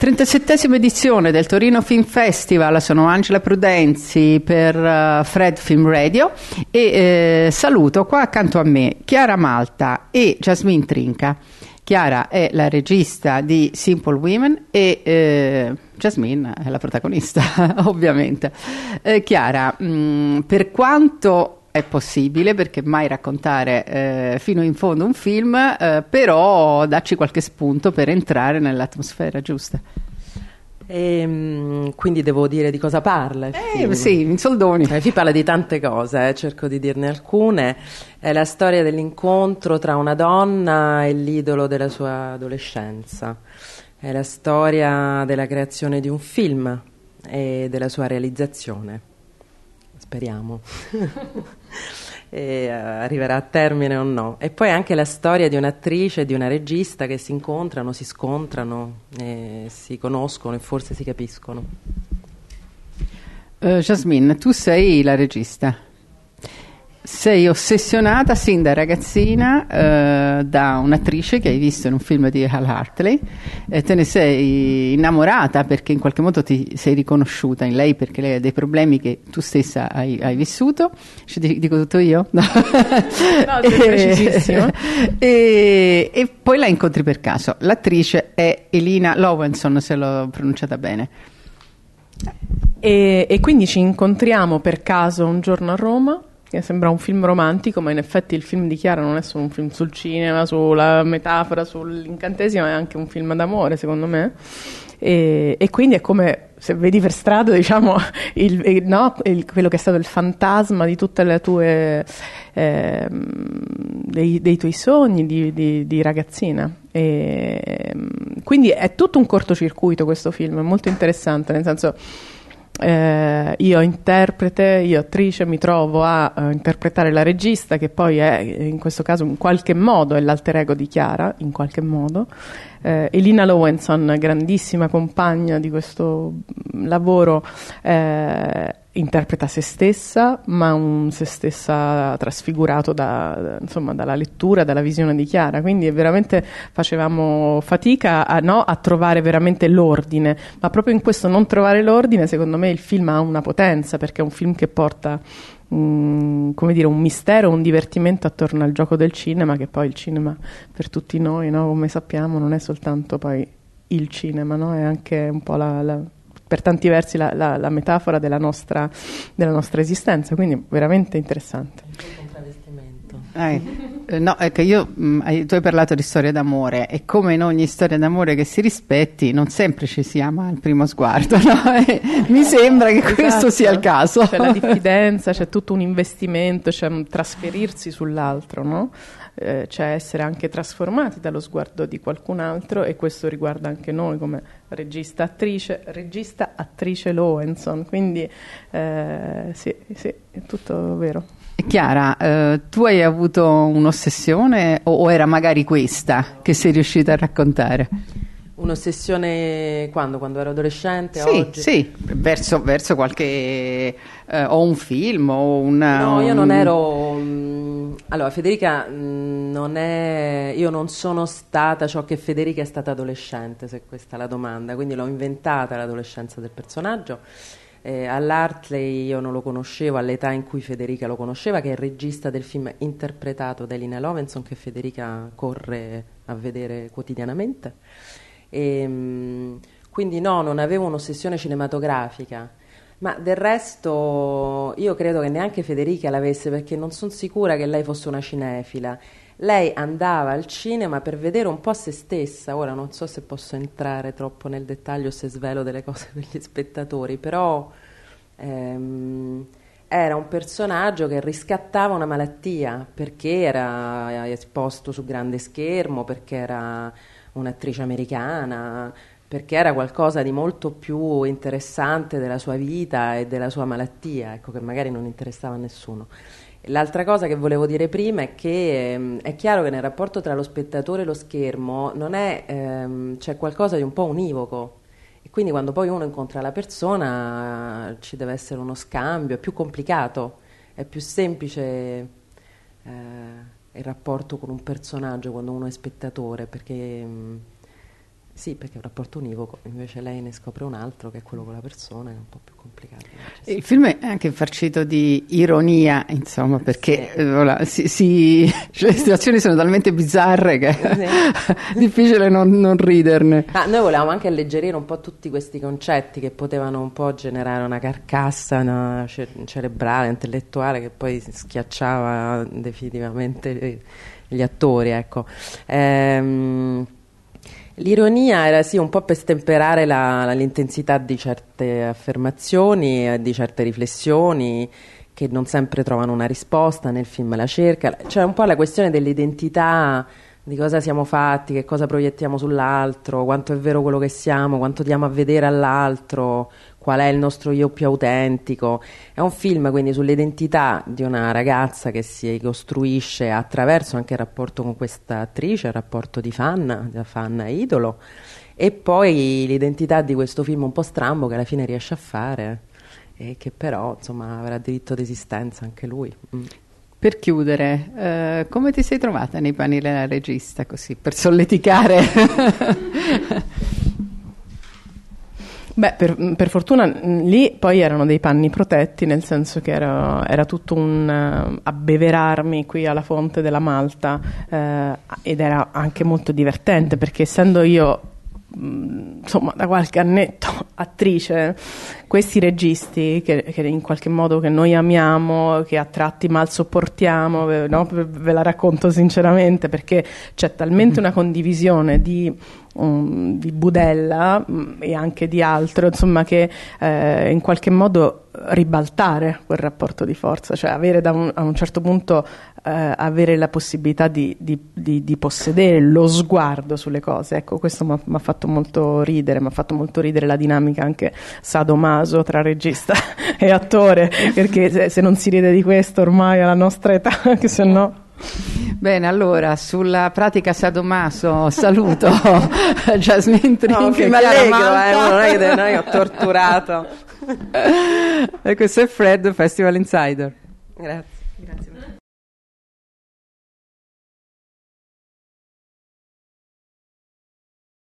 37esima edizione del Torino Film Festival, sono Angela Prudenzi per uh, Fred Film Radio e eh, saluto qua accanto a me Chiara Malta e Jasmine Trinca. Chiara è la regista di Simple Women e eh, Jasmine è la protagonista, ovviamente. Eh, Chiara, mh, mm, per quanto è possibile perché mai raccontare eh, fino in fondo un film, eh, però darci qualche spunto per entrare nell'atmosfera giusta. E, ehm, quindi devo dire di cosa parla? Eh, sì, in soldoni. Il cioè, film parla di tante cose, eh, cerco di dirne alcune. È la storia dell'incontro tra una donna e l'idolo della sua adolescenza. È la storia della creazione di un film e della sua realizzazione. Speriamo. e eh, arriverà a termine o no. E poi anche la storia di un'attrice e di una regista che si incontrano, si scontrano, si conoscono e forse si capiscono. Uh, Jasmine, tu sei la regista sei ossessionata sin da ragazzina eh, da un'attrice che hai visto in un film di Hal Hartley e te ne sei innamorata perché in qualche modo ti sei riconosciuta in lei perché lei ha dei problemi che tu stessa hai, hai vissuto. Ci dico tutto io? No, no sei precisissimo. e, e poi la incontri per caso. L'attrice è Elina Lowenson, se l'ho pronunciata bene. E, e, quindi ci incontriamo per caso un giorno a Roma che sembra un film romantico, ma in effetti il film di Chiara non è solo un film sul cinema, sulla metafora, sull'incantesimo, è anche un film d'amore, secondo me. E, e quindi è come se vedi per strada, diciamo, il, il, no, il, quello che è stato il fantasma di tutti eh, dei, dei, tuoi sogni di, di, di ragazzina. E, quindi è tutto un cortocircuito questo film, è molto interessante, nel senso eh, io interprete, io attrice mi trovo a uh, interpretare la regista che poi è in questo caso in qualche modo è l'alter ego di Chiara, in qualche modo. Eh, Elina Lowenson, grandissima compagna di questo mm, lavoro, eh, interpreta se stessa, ma un se stessa trasfigurato da, insomma, dalla lettura, dalla visione di Chiara. Quindi veramente facevamo fatica a, no, a, trovare veramente l'ordine, ma proprio in questo non trovare l'ordine, secondo me il film ha una potenza, perché è un film che porta mm, come dire, un mistero, un divertimento attorno al gioco del cinema, che poi il cinema per tutti noi, no, come sappiamo, non è soltanto poi il cinema, no? è anche un po' la, la per tanti versi la, la, la metafora della nostra, della nostra, esistenza, quindi veramente interessante. Eh, no, ecco, io, mh, mm, tu hai parlato di storia d'amore e come in ogni storia d'amore che si rispetti non sempre ci si ama al primo sguardo, no? mi sembra che esatto. questo sia il caso. C'è la diffidenza, c'è tutto un investimento, c'è un trasferirsi sull'altro, no? Eh, cioè essere anche trasformati dallo sguardo di qualcun altro e questo riguarda anche noi come regista attrice, regista attrice Lowenson, quindi eh, sì, sì, è tutto vero. Chiara, eh, tu hai avuto un'ossessione o, o era magari questa che sei riuscita a raccontare? Un'ossessione quando? Quando ero adolescente? Sì, oggi? sì, verso, verso qualche... Eh, o un film o no, un... No, io non ero... Un allora, Federica mh, mm, non è... Io non sono stata ciò che Federica è stata adolescente, se questa è la domanda, quindi l'ho inventata l'adolescenza del personaggio. Eh, All'Artley io non lo conoscevo all'età in cui Federica lo conosceva, che è il regista del film interpretato da Elina Lovenson che Federica corre a vedere quotidianamente. E, ehm, mh, quindi no, non avevo un'ossessione cinematografica ma del resto io credo che neanche Federica l'avesse perché non sono sicura che lei fosse una cinefila. Lei andava al cinema per vedere un po' se stessa, ora non so se posso entrare troppo nel dettaglio se svelo delle cose per gli spettatori, però ehm, era un personaggio che riscattava una malattia perché era eh, esposto su grande schermo, perché era un'attrice americana, perché era qualcosa di molto più interessante della sua vita e della sua malattia, ecco, che magari non interessava a nessuno. L'altra cosa che volevo dire prima è che ehm, è chiaro che nel rapporto tra lo spettatore e lo schermo ehm, c'è ehm, cioè qualcosa di un po' univoco, e quindi quando poi uno incontra la persona ci deve essere uno scambio, è più complicato, è più semplice eh, il rapporto con un personaggio quando uno è spettatore, perché mh, mm, sì, perché è un rapporto univoco, invece lei ne scopre un altro che è quello con la persona, è un po' più complicato. Il film è anche farcito di ironia, insomma, eh, perché sì. Eh, voilà, si, si, cioè, le situazioni sono talmente bizzarre che sì. è difficile non, non riderne. Ah, noi volevamo anche alleggerire un po' tutti questi concetti che potevano un po' generare una carcassa una ce- cerebrale, intellettuale, che poi schiacciava definitivamente gli attori. Ecco. Ehm, L'ironia era sì un po' per stemperare la, l'intensità di certe affermazioni, eh, di certe riflessioni che non sempre trovano una risposta, nel film la cerca. C'è un po' la questione dell'identità, di cosa siamo fatti, che cosa proiettiamo sull'altro, quanto è vero quello che siamo, quanto diamo a vedere all'altro qual è il nostro io più autentico. È un film quindi sull'identità di una ragazza che si costruisce attraverso anche il rapporto con questa attrice, il rapporto di fan, da fan idolo, e poi l'identità di questo film un po' strambo che alla fine riesce a fare e che però insomma avrà diritto di esistenza anche lui. Mm. Per chiudere, eh, come ti sei trovata nei panni della regista così per solleticare? Beh, per, per fortuna mm, lì poi erano dei panni protetti, nel senso che era, era tutto un uh, abbeverarmi qui alla fonte della Malta eh, ed era anche molto divertente perché essendo io Mm, insomma da qualche annetto attrice questi registi che, che, in qualche modo che noi amiamo che a tratti mal sopportiamo no? ve la racconto sinceramente perché c'è talmente mm-hmm. una condivisione di Um, di Budella mm, e anche di altro, insomma, che eh, in qualche modo ribaltare quel rapporto di forza, cioè avere da un, a un certo punto eh, avere la possibilità di, di, di, di, possedere lo sguardo sulle cose. Ecco, questo mi ha fatto molto ridere, mi ha fatto molto ridere la dinamica anche sadomaso tra regista e attore, perché se, se non si ride di questo ormai alla nostra età, anche se no... Bene, allora sulla pratica sadomaso saluto Jasmine Trinche. che mi allegro, eh, non è che ho torturato e questo è Fred, Festival Insider. Grazie. Grazie.